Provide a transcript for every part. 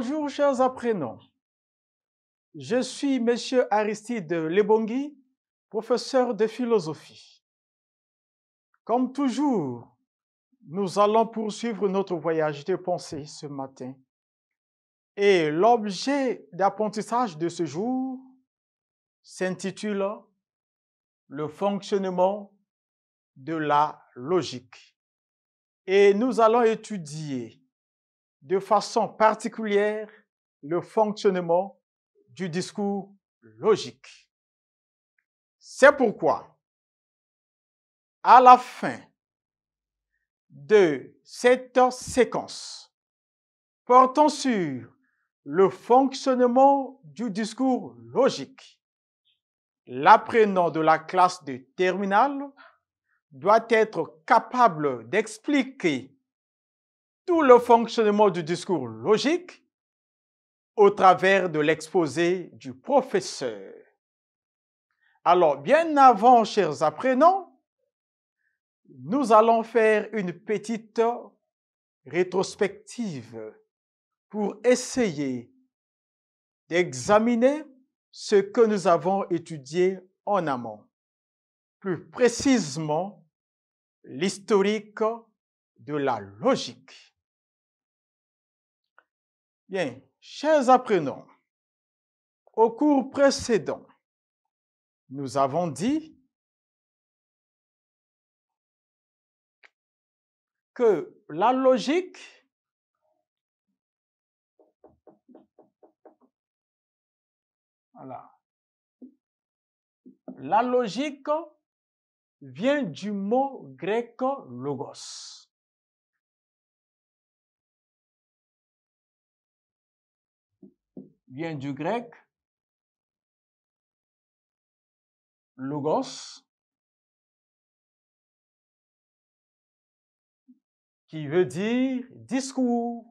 Bonjour chers apprenants. Je suis M. Aristide Lebongui, professeur de philosophie. Comme toujours, nous allons poursuivre notre voyage de pensée ce matin. Et l'objet d'apprentissage de ce jour s'intitule Le fonctionnement de la logique. Et nous allons étudier de façon particulière le fonctionnement du discours logique. C'est pourquoi, à la fin de cette séquence portant sur le fonctionnement du discours logique, l'apprenant de la classe de terminale doit être capable d'expliquer tout le fonctionnement du discours logique au travers de l'exposé du professeur. Alors, bien avant, chers apprenants, nous allons faire une petite rétrospective pour essayer d'examiner ce que nous avons étudié en amont. Plus précisément, l'historique de la logique. Bien, chers apprenants, au cours précédent, nous avons dit que la logique la logique vient du mot grec logos. vient du grec logos, qui veut dire discours.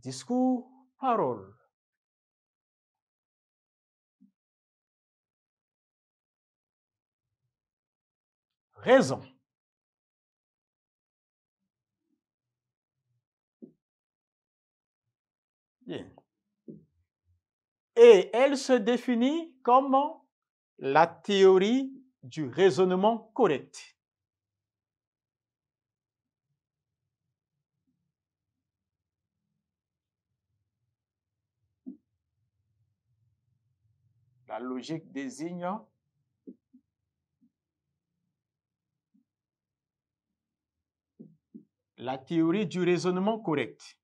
Discours, parole. Raison. Et elle se définit comme la théorie du raisonnement correct. La logique désigne la théorie du raisonnement correct.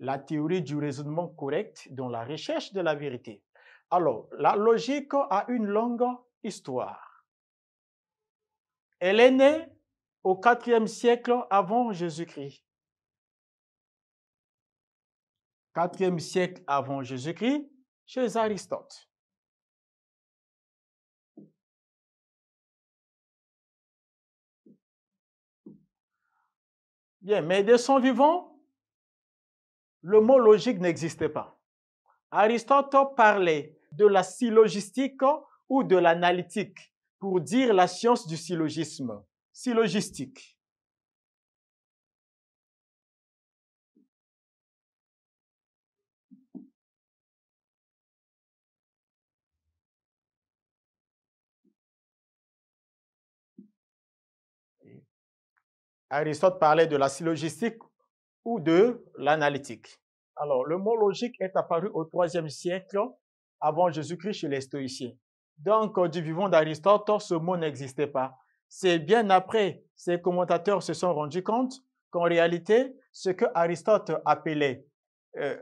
La théorie du raisonnement correct dans la recherche de la vérité. Alors, la logique a une longue histoire. Elle est née au 4e siècle avant Jésus-Christ. 4e siècle avant Jésus-Christ, chez Aristote. Bien, mais de son vivant, le mot logique n'existait pas. Aristote parlait de la syllogistique ou de l'analytique pour dire la science du syllogisme. Syllogistique. Aristote parlait de la syllogistique de l'analytique. Alors, le mot logique est apparu au IIIe siècle avant Jésus-Christ chez les stoïciens. Donc, euh, du vivant d'Aristote, ce mot n'existait pas. C'est bien après, ces commentateurs se sont rendus compte qu'en réalité, ce que Aristote appelait euh,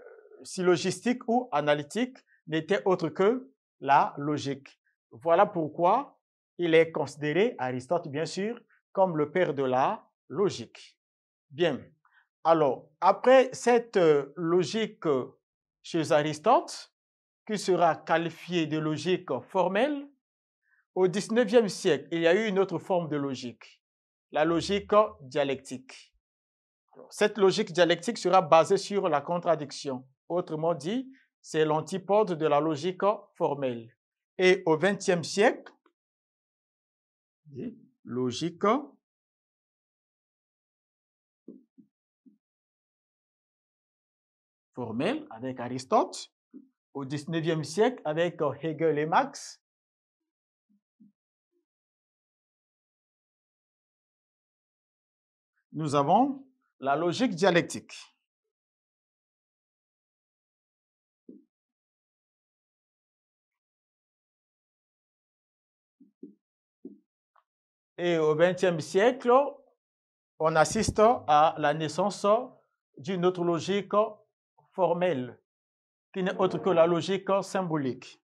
syllogistique ou analytique n'était autre que la logique. Voilà pourquoi il est considéré, Aristote bien sûr, comme le père de la logique. Bien, alors, après cette euh, logique euh, chez Aristote, qui sera qualifiée de logique formelle, au XIXe siècle, il y a eu une autre forme de logique, la logique dialectique. cette logique dialectique sera basée sur la contradiction. Autrement dit, c'est l'antipode de la logique formelle. Et au XXe siècle, logique formel avec Aristote, au XIXe siècle avec euh, Hegel et Marx. Nous avons la logique dialectique. Et au XXe siècle, on assiste à la naissance d'une autre logique formelle qui n'est autre que la logique symbolique.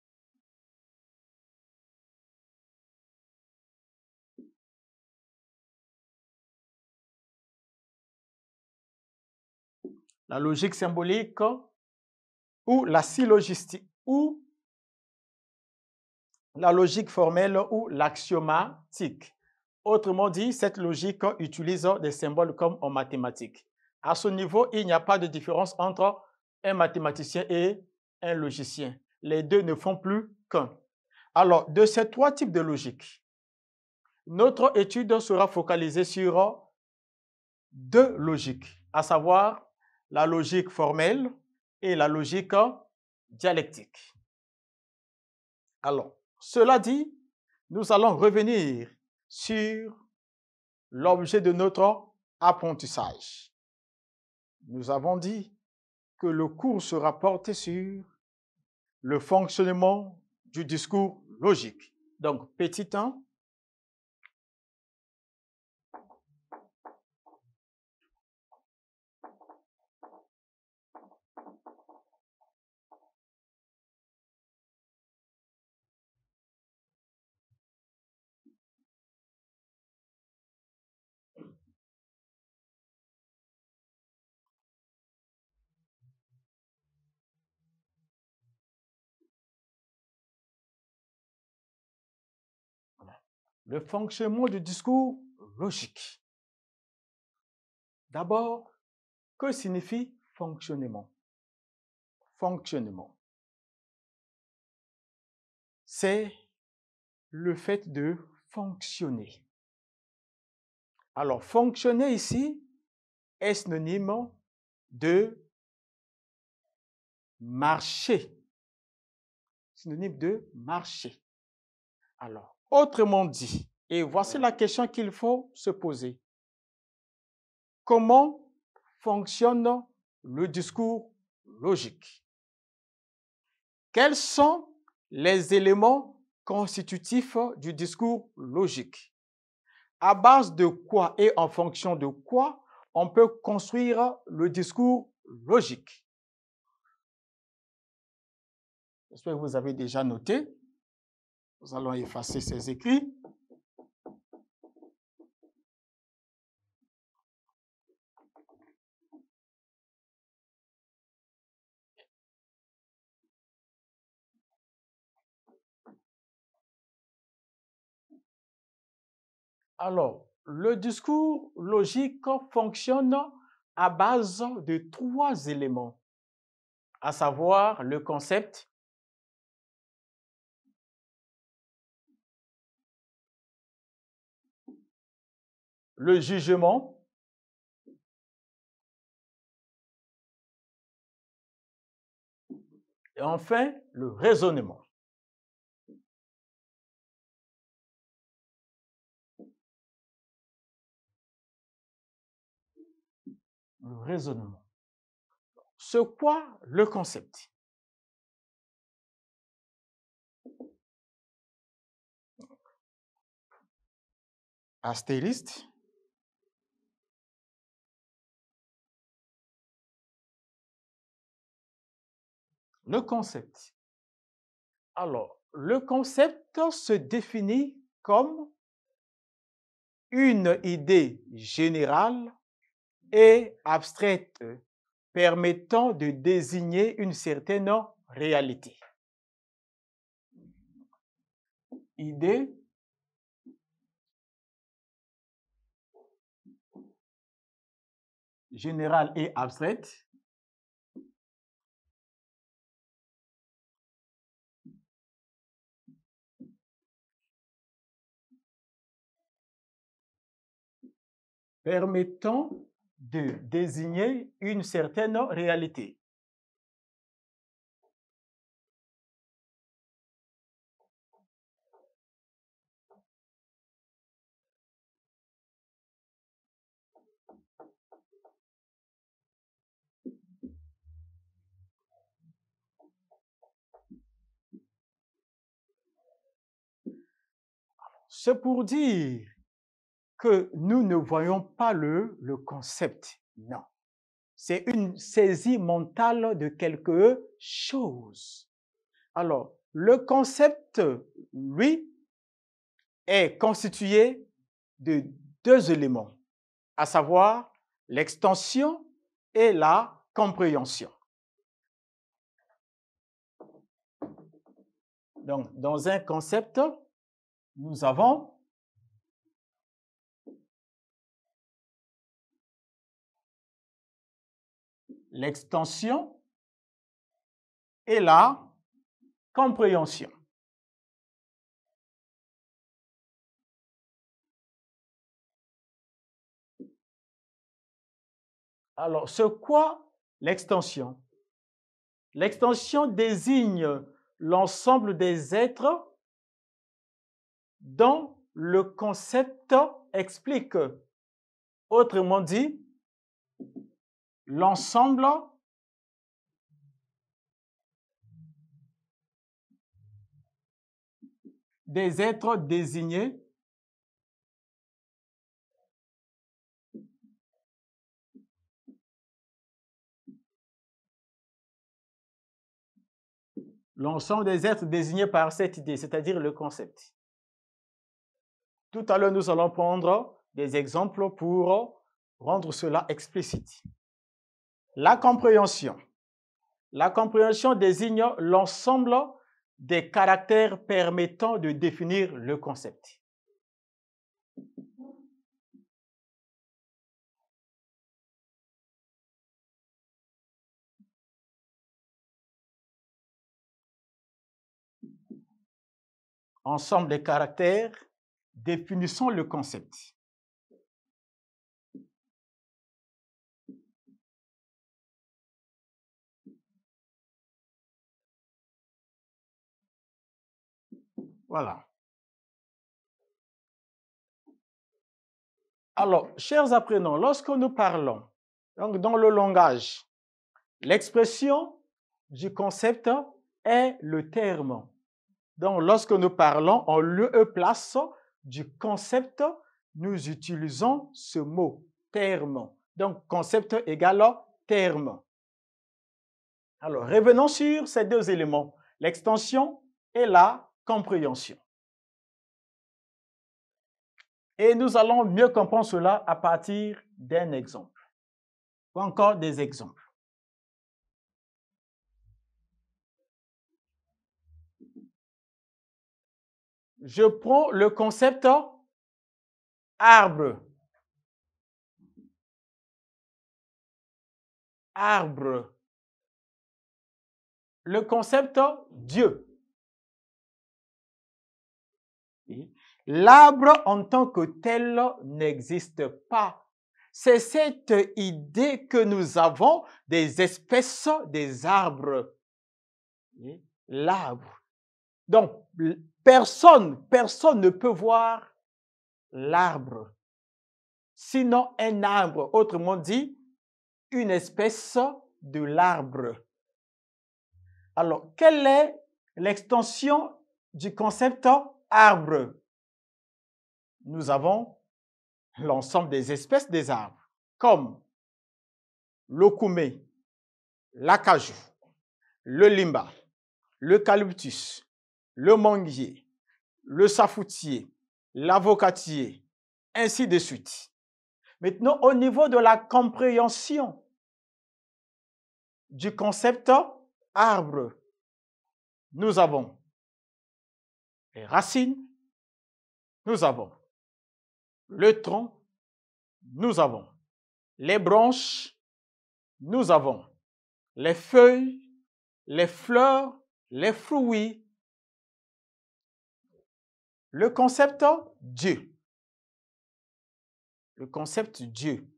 La logique symbolique ou la syllogistique ou la logique formelle ou l'axiomatique. Autrement dit, cette logique utilise des symboles comme en mathématiques. À ce niveau, il n'y a pas de différence entre un mathématicien et un logicien. Les deux ne font plus qu'un. Alors, de ces trois types de logique, notre étude sera focalisée sur deux logiques, à savoir la logique formelle et la logique dialectique. Alors, cela dit, nous allons revenir sur l'objet de notre apprentissage. Nous avons dit que le cours sera porté sur le fonctionnement du discours logique. Donc, petit 1, le fonctionnement du discours logique. D'abord, que signifie fonctionnement Fonctionnement. C'est le fait de fonctionner. Alors, fonctionner ici est synonyme de marcher. Synonyme de marcher. Alors, Autrement dit, et voici la question qu'il faut se poser. Comment fonctionne le discours logique Quels sont les éléments constitutifs du discours logique À base de quoi et en fonction de quoi on peut construire le discours logique J'espère que vous avez déjà noté. Nous allons effacer ces écrits. Alors, le discours logique fonctionne à base de trois éléments, à savoir le concept, le jugement, et enfin le raisonnement. Le raisonnement. Ce quoi le concept Astériste, le concept. Alors, le concept se définit comme une idée générale et abstraite permettant de désigner une certaine réalité. Idée générale et abstraite permettant de désigner une certaine réalité. C'est pour dire que nous ne voyons pas le, le concept. Non. C'est une saisie mentale de quelque chose. Alors, le concept, lui, est constitué de deux éléments, à savoir l'extension et la compréhension. Donc, dans un concept, nous avons l'extension et la compréhension. Alors, ce quoi l'extension L'extension désigne l'ensemble des êtres dont le concept explique. Autrement dit, l'ensemble des êtres désignés l'ensemble des êtres désignés par cette idée, c'est-à-dire le concept. Tout à l'heure, nous allons prendre des exemples pour rendre cela explicite. La compréhension. La compréhension désigne l'ensemble des caractères permettant de définir le concept. Ensemble des caractères définissant le concept. Voilà. Alors, chers apprenants, lorsque nous parlons, donc dans le langage, l'expression du concept est le terme. Donc, lorsque nous parlons en lieu et place du concept, nous utilisons ce mot, terme. Donc, concept égale terme. Alors, revenons sur ces deux éléments, l'extension est là compréhension. Et nous allons mieux comprendre cela à partir d'un exemple, ou encore des exemples. Je prends le concept arbre. Arbre. Le concept Dieu. L'arbre en tant que tel n'existe pas. C'est cette idée que nous avons des espèces des arbres. L'arbre. Donc, personne, personne ne peut voir l'arbre. Sinon, un arbre, autrement dit, une espèce de l'arbre. Alors, quelle est l'extension du concept arbre, nous avons l'ensemble des espèces des arbres, comme le l'acajou, le limba, l'eucalyptus, le manguier, le safoutier, l'avocatier, ainsi de suite. Maintenant, au niveau de la compréhension du concept arbre, nous avons les racines, nous avons le tronc, nous avons les branches, nous avons les feuilles, les fleurs, les fruits. Le concept Dieu. Le concept Dieu.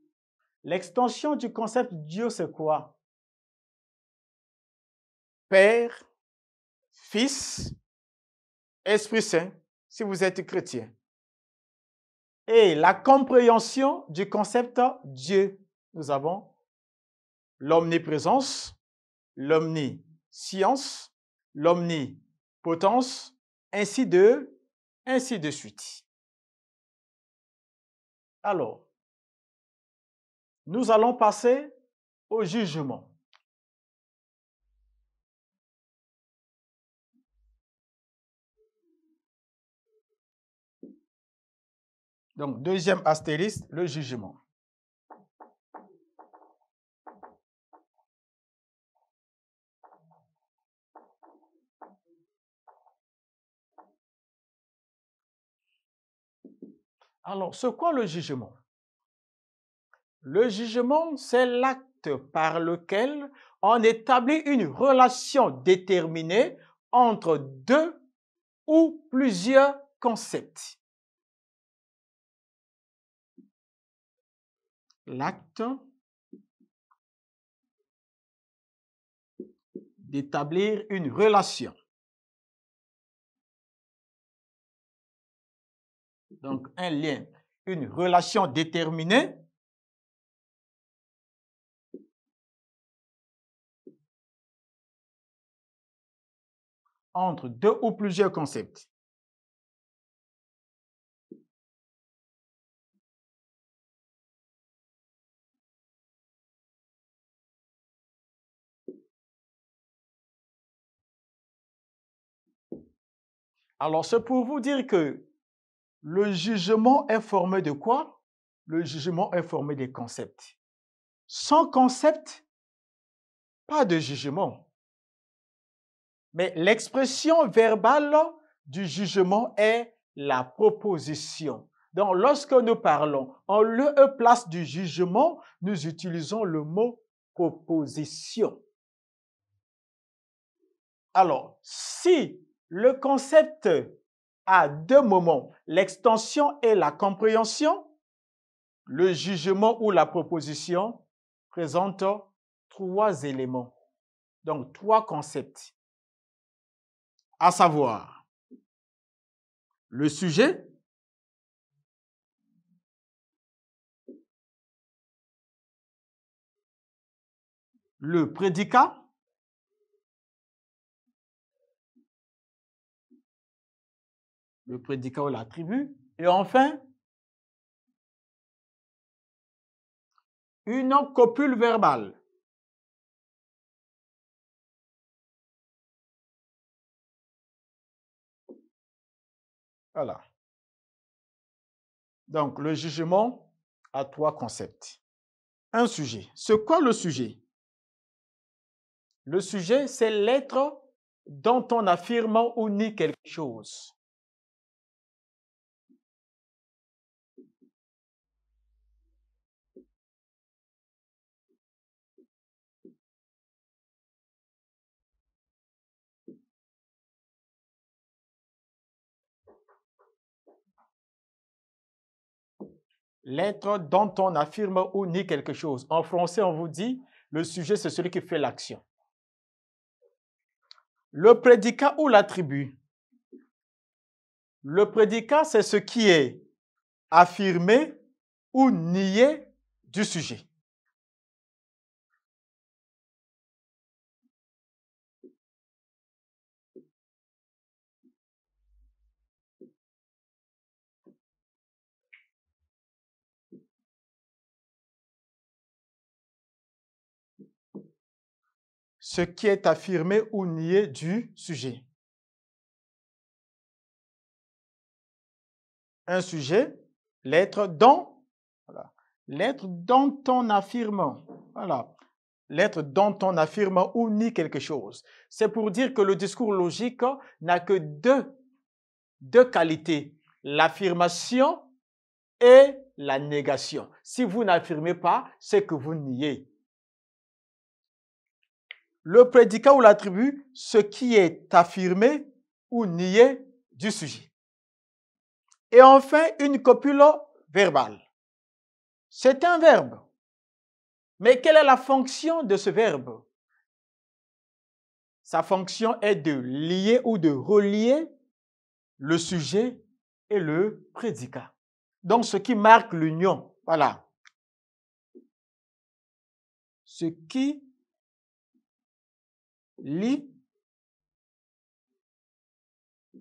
L'extension du concept Dieu, c'est quoi Père, Fils, Esprit Saint, si vous êtes chrétien. Et la compréhension du concept Dieu. Nous avons l'omniprésence, l'omniscience, l'omnipotence, ainsi de, ainsi de suite. Alors, nous allons passer au jugement. Donc, deuxième astérisque, le jugement. Alors, ce quoi le jugement Le jugement, c'est l'acte par lequel on établit une relation déterminée entre deux ou plusieurs concepts. l'acte d'établir une relation. Donc un lien, une relation déterminée entre deux ou plusieurs concepts. Alors, c'est pour vous dire que le jugement est formé de quoi Le jugement est formé des concepts. Sans concept, pas de jugement. Mais l'expression verbale du jugement est la proposition. Donc, lorsque nous parlons en lieu et place du jugement, nous utilisons le mot proposition. Alors, si le concept a deux moments, l'extension et la compréhension. Le jugement ou la proposition présente trois éléments, donc trois concepts, à savoir le sujet, le prédicat le prédicat ou la Et enfin, une copule verbale. Voilà. Donc, le jugement a trois concepts. Un sujet. C'est quoi le sujet Le sujet, c'est l'être dont on affirme ou nie quelque chose. L'être dont on affirme ou nie quelque chose. En français, on vous dit, le sujet, c'est celui qui fait l'action. Le prédicat ou l'attribut. Le prédicat, c'est ce qui est affirmé ou nié du sujet. ce qui est affirmé ou nié du sujet. Un sujet, l'être dont, voilà, l'être dont on affirme, voilà, l'être dont on affirme ou nie quelque chose. C'est pour dire que le discours logique n'a que deux, deux qualités, l'affirmation et la négation. Si vous n'affirmez pas, c'est que vous niez le prédicat ou l'attribut, ce qui est affirmé ou nié du sujet. Et enfin, une copula verbale. C'est un verbe. Mais quelle est la fonction de ce verbe Sa fonction est de lier ou de relier le sujet et le prédicat. Donc, ce qui marque l'union, voilà. Ce qui lit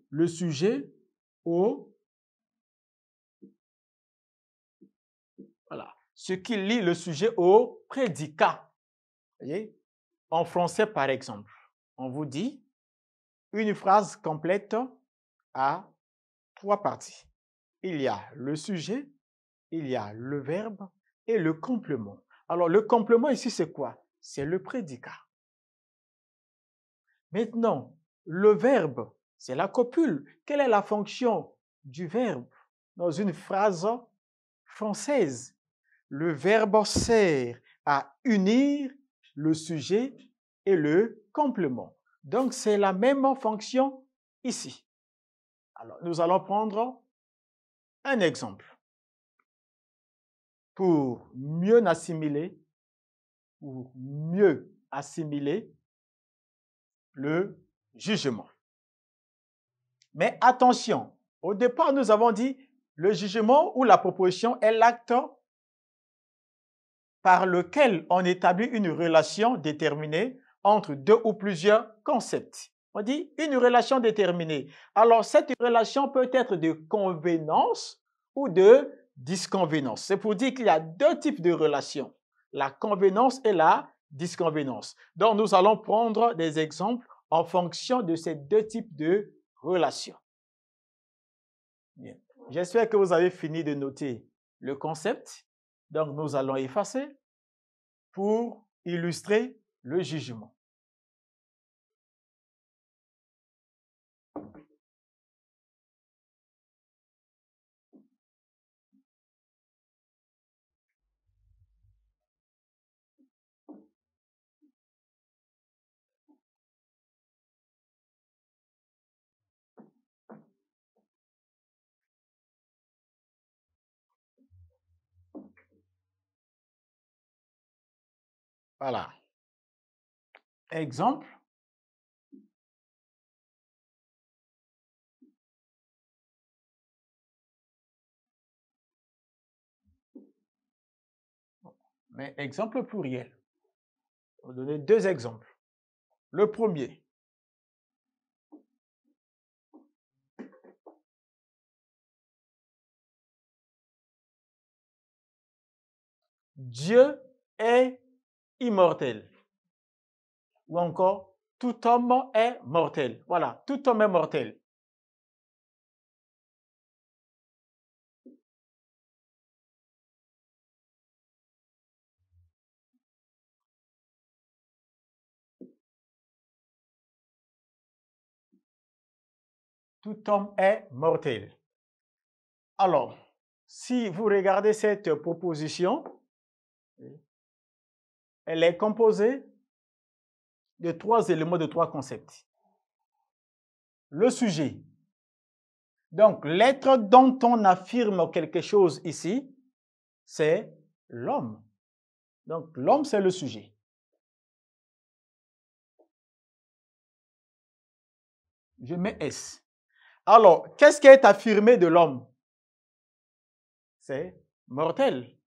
le sujet au... Voilà. Ce qui lit le sujet au prédicat. En français, par exemple, on vous dit une phrase complète à trois parties. Il y a le sujet, il y a le verbe et le complément. Alors, le complément ici, c'est quoi? C'est le prédicat. Maintenant, le verbe, c'est la copule. Quelle est la fonction du verbe dans une phrase française Le verbe sert à unir le sujet et le complément. Donc, c'est la même fonction ici. Alors, nous allons prendre un exemple pour mieux assimiler, pour mieux assimiler le jugement. Mais attention, au départ, nous avons dit le jugement ou la proposition est l'acte par lequel on établit une relation déterminée entre deux ou plusieurs concepts. On dit une relation déterminée. Alors, cette relation peut être de convenance ou de disconvenance. C'est pour dire qu'il y a deux types de relations, la convenance et la disconvenance. Donc, nous allons prendre des exemples en fonction de ces deux types de relations. J'espère que vous avez fini de noter le concept. Donc, nous allons effacer pour illustrer le jugement. Voilà. Exemple. Mais exemple pluriel. Je vais vous donner deux exemples. Le premier. Dieu est immortel. Ou encore, tout homme est mortel. Voilà, tout homme est mortel. Tout homme est mortel. Alors, si vous regardez cette proposition, elle est composée de trois éléments, de trois concepts. Le sujet. Donc, l'être dont on affirme quelque chose ici, c'est l'homme. Donc, l'homme, c'est le sujet. Je mets S. Alors, qu'est-ce qui est affirmé de l'homme C'est mortel.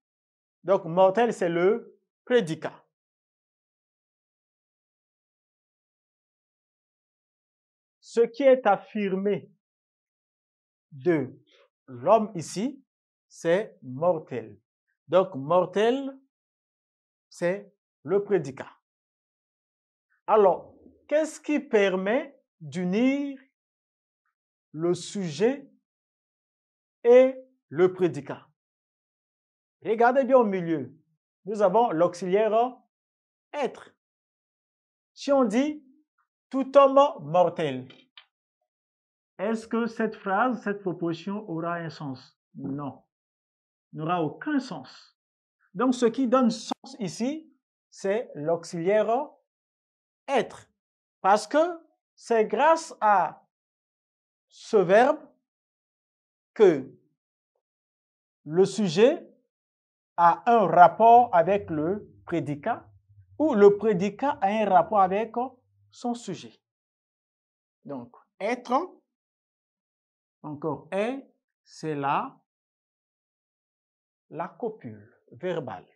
Donc, mortel, c'est le prédicat. ce qui est affirmé de l'homme ici, c'est mortel. Donc mortel, c'est le prédicat. Alors, qu'est-ce qui permet d'unir le sujet et le prédicat Regardez bien au milieu. Nous avons l'auxiliaire être. Si on dit tout homme mortel, est-ce que cette phrase, cette proposition aura un sens Non, n'aura aucun sens. Donc ce qui donne sens ici, c'est l'auxiliaire être. Parce que c'est grâce à ce verbe que le sujet a un rapport avec le prédicat ou le prédicat a un rapport avec son sujet. Donc, être encore un, c'est là la copule verbale.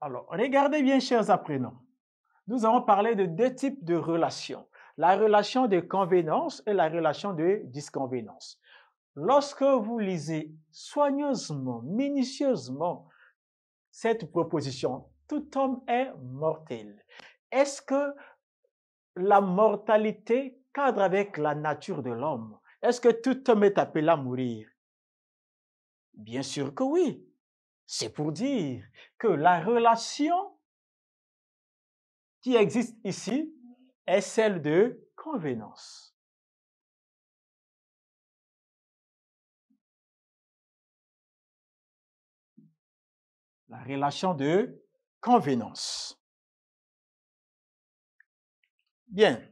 Alors, regardez bien, chers apprenants. Nous avons parlé de deux types de relations. La relation de convenance et la relation de disconvenance. Lorsque vous lisez soigneusement, minutieusement cette proposition, tout homme est mortel. Est-ce que la mortalité cadre avec la nature de l'homme. Est-ce que tout homme est appelé à mourir Bien sûr que oui. C'est pour dire que la relation qui existe ici est celle de convenance. La relation de convenance. Bien.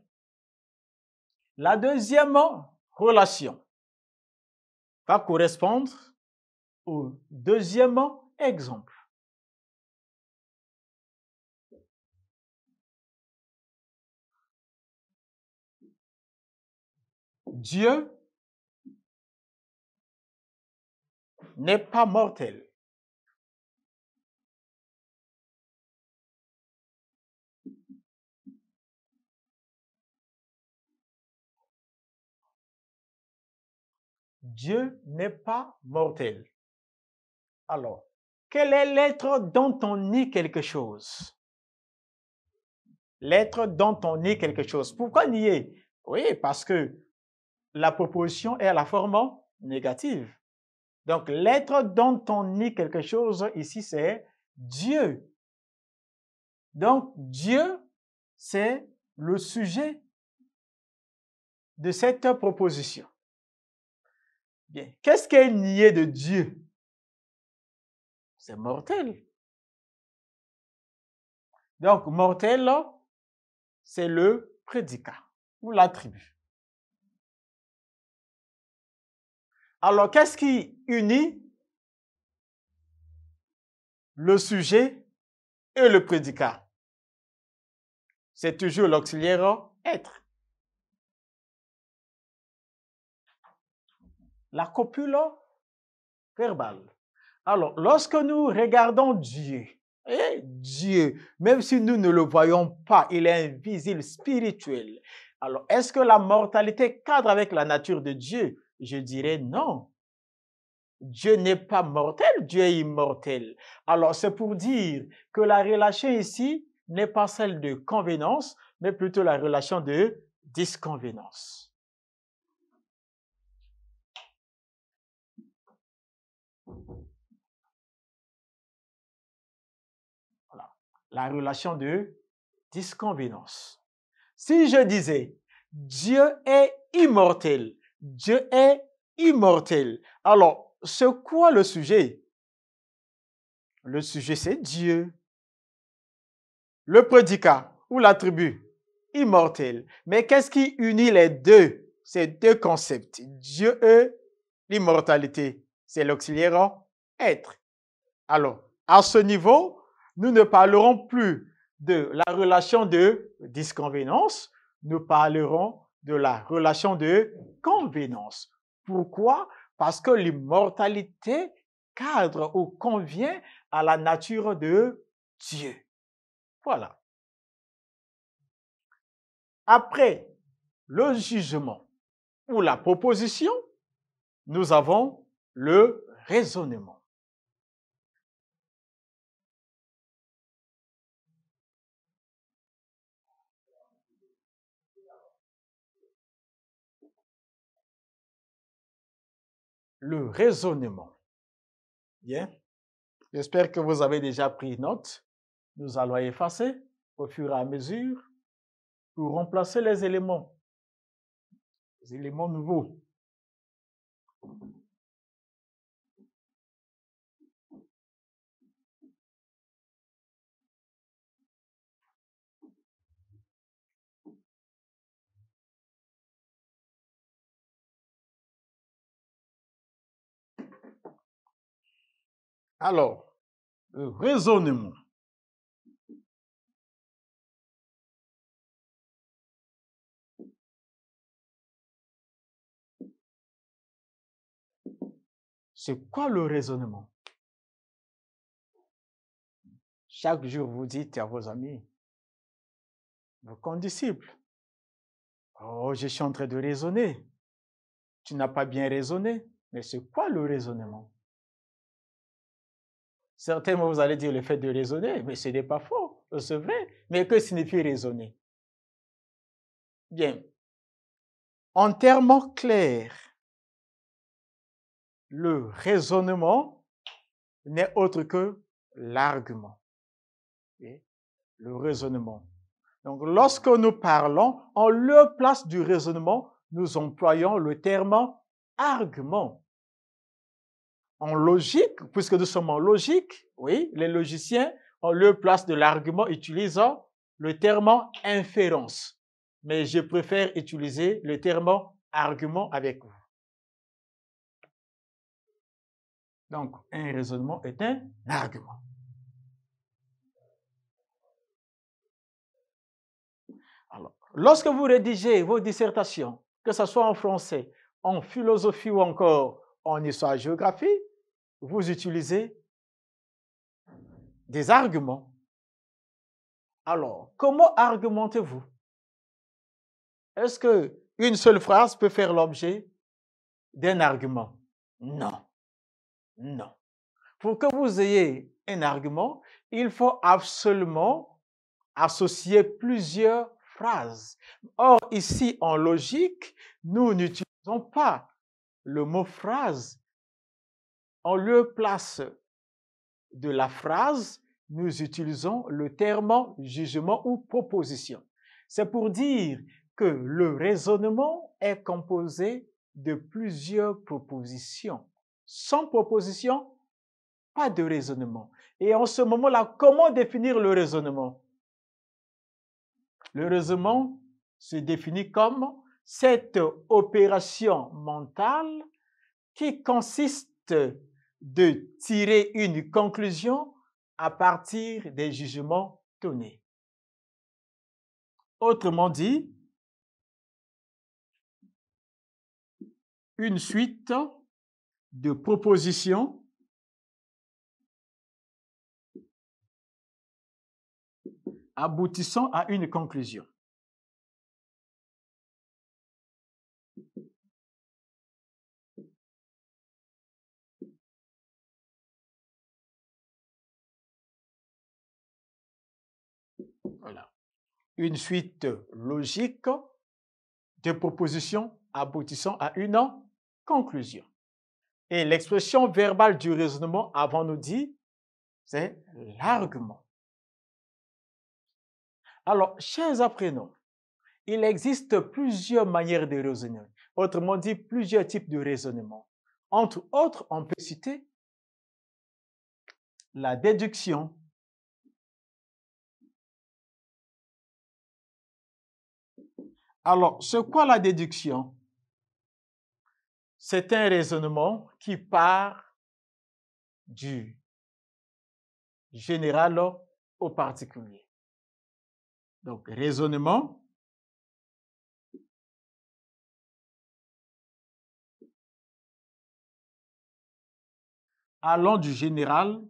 La deuxième relation va correspondre au deuxième exemple. Dieu n'est pas mortel. Dieu n'est pas mortel. Alors, quel est l'être dont on nie quelque chose L'être dont on nie quelque chose. Pourquoi nier Oui, parce que la proposition est à la forme négative. Donc, l'être dont on nie quelque chose ici, c'est Dieu. Donc, Dieu, c'est le sujet de cette proposition qu'est-ce qu'elle nié de Dieu C'est mortel. Donc, mortel, c'est le prédicat ou l'attribut. Alors, qu'est-ce qui unit le sujet et le prédicat C'est toujours l'auxiliaire hein? être. la copula verbale. Alors, lorsque nous regardons Dieu, et eh, Dieu, même si nous ne le voyons pas, il est invisible, spirituel. Alors, est-ce que la mortalité cadre avec la nature de Dieu Je dirais non. Dieu n'est pas mortel, Dieu est immortel. Alors, c'est pour dire que la relation ici n'est pas celle de convenance, mais plutôt la relation de disconvenance. la relation de disconvenance. Si je disais, Dieu est immortel, Dieu est immortel, alors c'est quoi le sujet Le sujet, c'est Dieu. Le prédicat ou l'attribut immortel. Mais qu'est-ce qui unit les deux, ces deux concepts Dieu et l'immortalité. C'est l'auxiliaire être. Alors, à ce niveau, nous ne parlerons plus de la relation de disconvenance, nous parlerons de la relation de convenance. Pourquoi Parce que l'immortalité cadre ou convient à la nature de Dieu. Voilà. Après le jugement ou la proposition, nous avons le raisonnement. le raisonnement. Bien. J'espère que vous avez déjà pris note. Nous allons effacer au fur et à mesure pour remplacer les éléments, les éléments nouveaux. Alors, le raisonnement. C'est quoi le raisonnement Chaque jour, vous dites à vos amis, vos condisciples, Oh, je suis en train de raisonner. Tu n'as pas bien raisonné, mais c'est quoi le raisonnement Certainement, vous allez dire le fait de raisonner, mais ce n'est pas faux, c'est vrai. Mais que signifie raisonner Bien. En termes clairs, le raisonnement n'est autre que l'argument. Le raisonnement. Donc, lorsque nous parlons, en lieu place du raisonnement, nous employons le terme argument en logique, puisque nous sommes en logique, oui, les logiciens, ont lieu place de l'argument, utilisant le terme inférence. Mais je préfère utiliser le terme argument avec vous. Donc, un raisonnement est un argument. lorsque vous rédigez vos dissertations, que ce soit en français, en philosophie ou encore en histoire-géographie, vous utilisez des arguments. Alors, comment argumentez-vous Est-ce que une seule phrase peut faire l'objet d'un argument Non. Non. Pour que vous ayez un argument, il faut absolument associer plusieurs phrases. Or, ici, en logique, nous n'utilisons pas le mot phrase, en lieu place de la phrase, nous utilisons le terme jugement ou proposition. C'est pour dire que le raisonnement est composé de plusieurs propositions. Sans proposition, pas de raisonnement. Et en ce moment-là, comment définir le raisonnement Le raisonnement se définit comme cette opération mentale qui consiste de tirer une conclusion à partir des jugements donnés. Autrement dit, une suite de propositions aboutissant à une conclusion. une suite logique de propositions aboutissant à une conclusion. Et l'expression verbale du raisonnement avant nous dit, c'est l'argument. Alors, chers apprenants, il existe plusieurs manières de raisonner, autrement dit, plusieurs types de raisonnement. Entre autres, on peut citer la déduction, Alors, c'est quoi la déduction C'est un raisonnement qui part du général au particulier. Donc, raisonnement, allant du général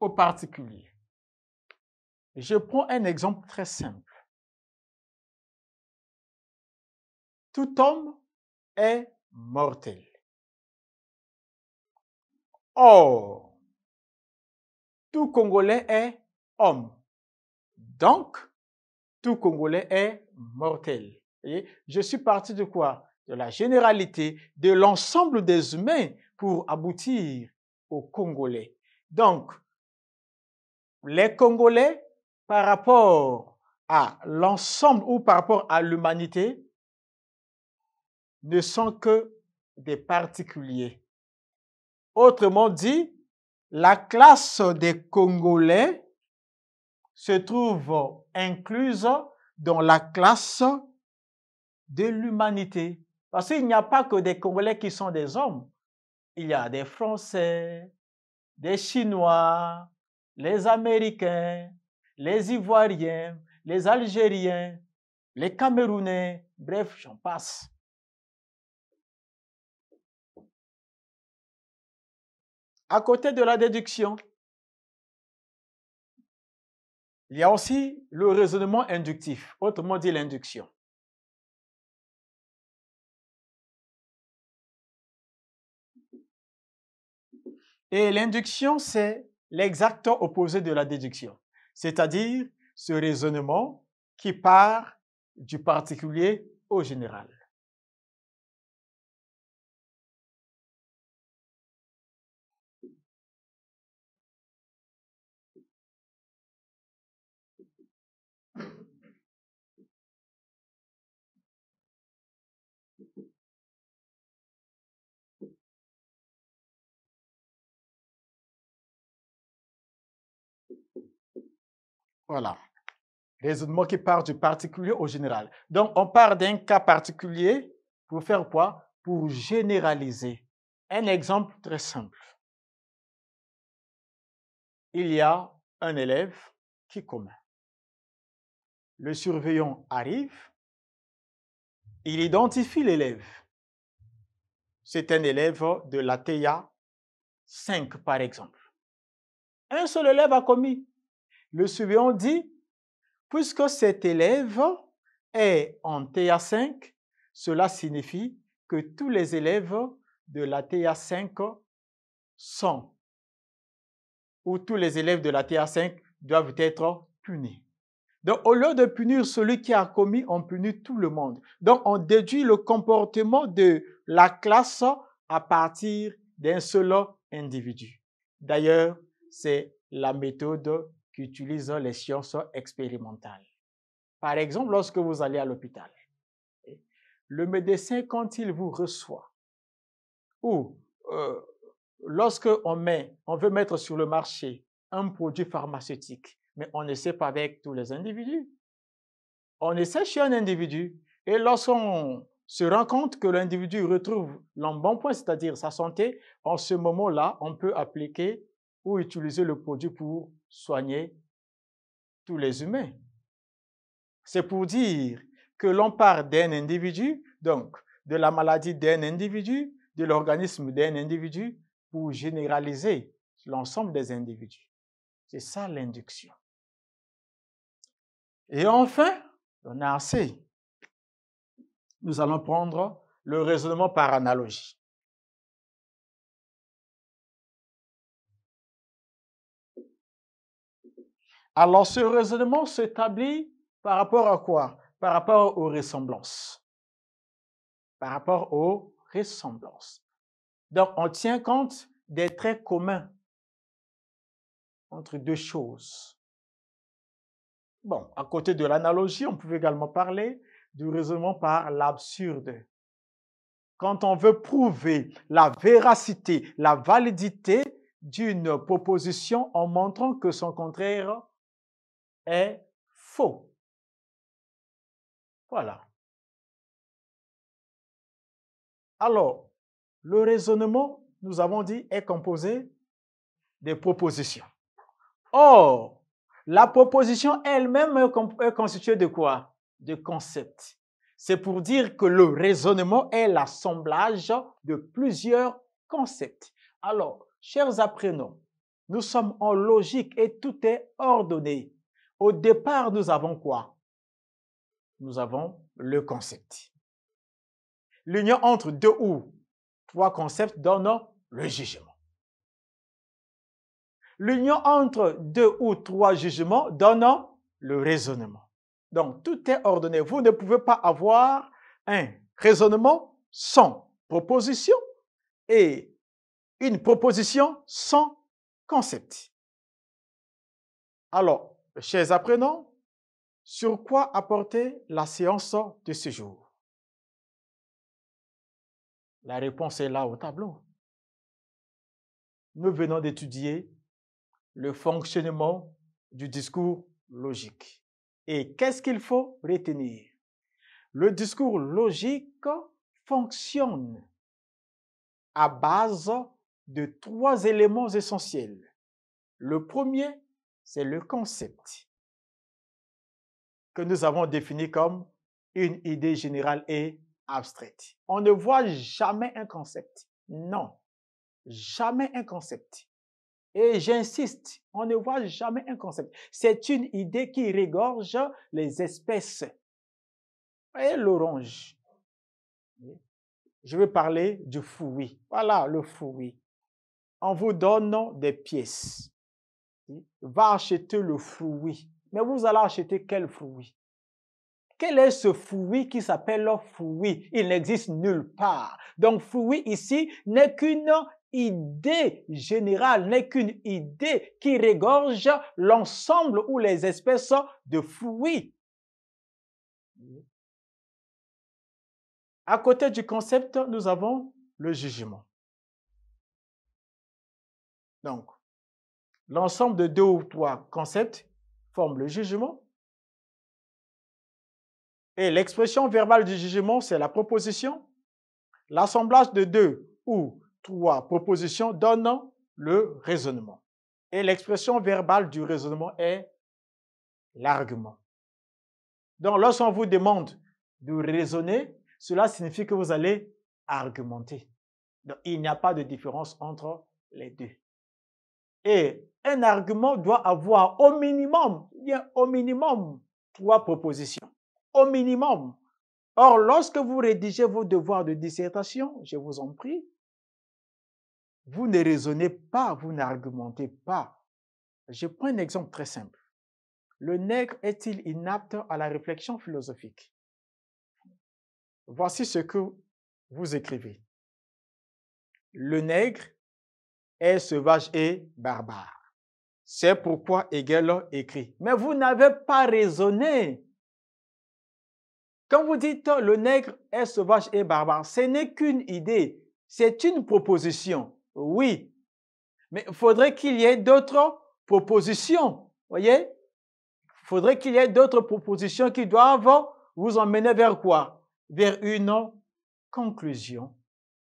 Au particulier. Je prends un exemple très simple. Tout homme est mortel. Or, tout Congolais est homme. Donc, tout Congolais est mortel. Et je suis parti de quoi De la généralité, de l'ensemble des humains pour aboutir au Congolais. Donc, les Congolais par rapport à l'ensemble ou par rapport à l'humanité ne sont que des particuliers. Autrement dit, la classe des Congolais se trouve incluse dans la classe de l'humanité. Parce qu'il n'y a pas que des Congolais qui sont des hommes. Il y a des Français, des Chinois, les Américains, les Ivoiriens, les Algériens, les Camerounais, bref, j'en passe. À côté de la déduction, il y a aussi le raisonnement inductif, autrement dit l'induction. Et l'induction, c'est l'exact opposé de la déduction, c'est-à-dire ce raisonnement qui part du particulier au général. Voilà. Raisonnement qui part du particulier au général. Donc, on part d'un cas particulier pour faire quoi Pour généraliser. Un exemple très simple. Il y a un élève qui commet. Le surveillant arrive, il identifie l'élève. C'est un élève de l'Atia 5, par exemple. Un seul élève a commis le suivant dit, puisque cet élève est en TA5, cela signifie que tous les élèves de la TA5 sont, ou tous les élèves de la TA5 doivent être punis. Donc, au lieu de punir celui qui a commis, on punit tout le monde. Donc, on déduit le comportement de la classe à partir d'un seul individu. D'ailleurs, c'est la méthode utilisant les sciences expérimentales. Par exemple, lorsque vous allez à l'hôpital, le médecin, quand il vous reçoit, ou euh, lorsque on, met, on veut mettre sur le marché un produit pharmaceutique, mais on ne sait pas avec tous les individus. On essaie chez un individu, et lorsqu'on se rend compte que l'individu retrouve l'embonpoint, c'est-à-dire sa santé, en ce moment-là, on peut appliquer ou utiliser le produit pour soigner tous les humains. C'est pour dire que l'on part d'un individu, donc de la maladie d'un individu, de l'organisme d'un individu, pour généraliser l'ensemble des individus. C'est ça l'induction. Et enfin, on a assez. Nous allons prendre le raisonnement par analogie. Alors ce raisonnement s'établit par rapport à quoi Par rapport aux ressemblances. Par rapport aux ressemblances. Donc on tient compte des traits communs entre deux choses. Bon, à côté de l'analogie, on peut également parler du raisonnement par l'absurde. Quand on veut prouver la véracité, la validité d'une proposition en montrant que son contraire est faux. Voilà. Alors, le raisonnement, nous avons dit, est composé de propositions. Or, la proposition elle-même est constituée de quoi De concepts. C'est pour dire que le raisonnement est l'assemblage de plusieurs concepts. Alors, chers apprenants, nous sommes en logique et tout est ordonné. Au départ, nous avons quoi Nous avons le concept. L'union entre deux ou trois concepts donne le jugement. L'union entre deux ou trois jugements donne le raisonnement. Donc, tout est ordonné. Vous ne pouvez pas avoir un raisonnement sans proposition et une proposition sans concept. Alors, Chers apprenants, sur quoi apporter la séance de ce jour La réponse est là au tableau. Nous venons d'étudier le fonctionnement du discours logique. Et qu'est-ce qu'il faut retenir Le discours logique fonctionne à base de trois éléments essentiels. Le premier, c'est le concept que nous avons défini comme une idée générale et abstraite. On ne voit jamais un concept. Non, jamais un concept. Et j'insiste, on ne voit jamais un concept. C'est une idée qui regorge les espèces. Et l'orange. Je vais parler du fouillis. Voilà le foui. On vous donne des pièces va acheter le fruit. Mais vous allez acheter quel fruit Quel est ce fruit qui s'appelle le fruit Il n'existe nulle part. Donc fruit ici n'est qu'une idée générale, n'est qu'une idée qui régorge l'ensemble ou les espèces de fruits. À côté du concept, nous avons le jugement. Donc, L'ensemble de deux ou trois concepts forme le jugement. Et l'expression verbale du jugement, c'est la proposition. L'assemblage de deux ou trois propositions donne le raisonnement. Et l'expression verbale du raisonnement est l'argument. Donc, lorsqu'on vous demande de raisonner, cela signifie que vous allez argumenter. Donc, il n'y a pas de différence entre les deux. Et un argument doit avoir au minimum, bien au minimum, trois propositions. Au minimum. Or, lorsque vous rédigez vos devoirs de dissertation, je vous en prie, vous ne raisonnez pas, vous n'argumentez pas. Je prends un exemple très simple. Le nègre est-il inapte à la réflexion philosophique Voici ce que vous écrivez. Le nègre est sauvage et barbare. C'est pourquoi Hegel écrit. Mais vous n'avez pas raisonné. Quand vous dites le nègre est sauvage et barbare, ce n'est qu'une idée, c'est une proposition. Oui. Mais il faudrait qu'il y ait d'autres propositions. Voyez? il faudrait qu'il y ait d'autres propositions qui doivent vous emmener vers quoi? Vers une conclusion.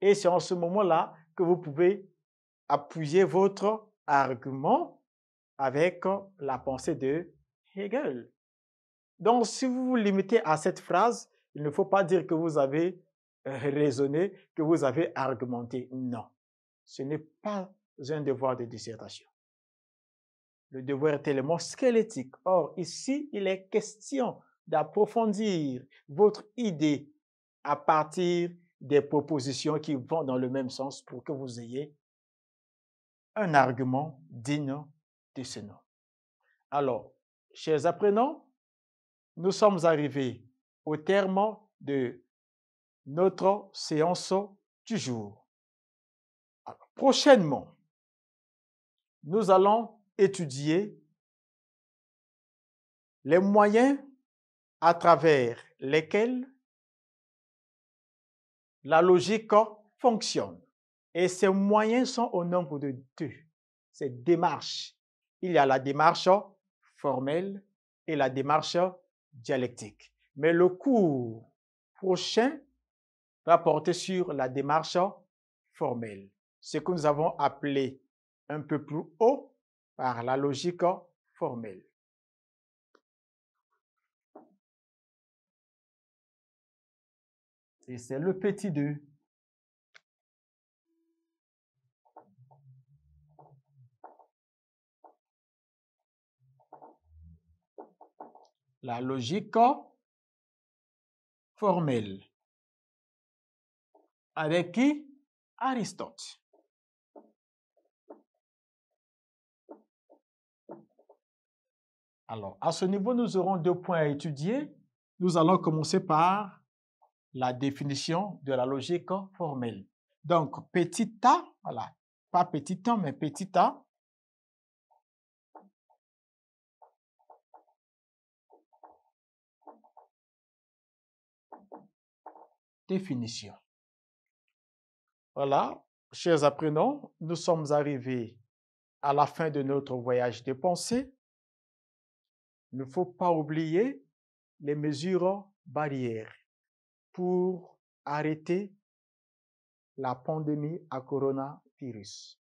Et c'est en ce moment-là que vous pouvez appuyer votre argument avec la pensée de Hegel. Donc, si vous vous limitez à cette phrase, il ne faut pas dire que vous avez euh, raisonné, que vous avez argumenté. Non, ce n'est pas un devoir de dissertation. Le devoir est tellement squelettique. Or, ici, il est question d'approfondir votre idée à partir des propositions qui vont dans le même sens pour que vous ayez un argument digne alors, chers apprenants, nous sommes arrivés au terme de notre séance du jour. prochainement, nous allons étudier les moyens à travers lesquels la logique fonctionne. Et ces moyens sont au nombre de deux. Ces démarches il y a la démarche formelle et la démarche dialectique. Mais le cours prochain va porter sur la démarche formelle, ce que nous avons appelé un peu plus haut par la logique formelle. Et c'est le petit 2 la logique formelle. Avec qui Aristote. Alors, à ce niveau, nous aurons deux points à étudier. Nous allons commencer par la définition de la logique formelle. Donc, petit a, voilà, pas petit a, mais petit a, Voilà, chers apprenants, nous sommes arrivés à la fin de notre voyage de pensée. Il ne faut pas oublier les mesures barrières pour arrêter la pandémie à coronavirus.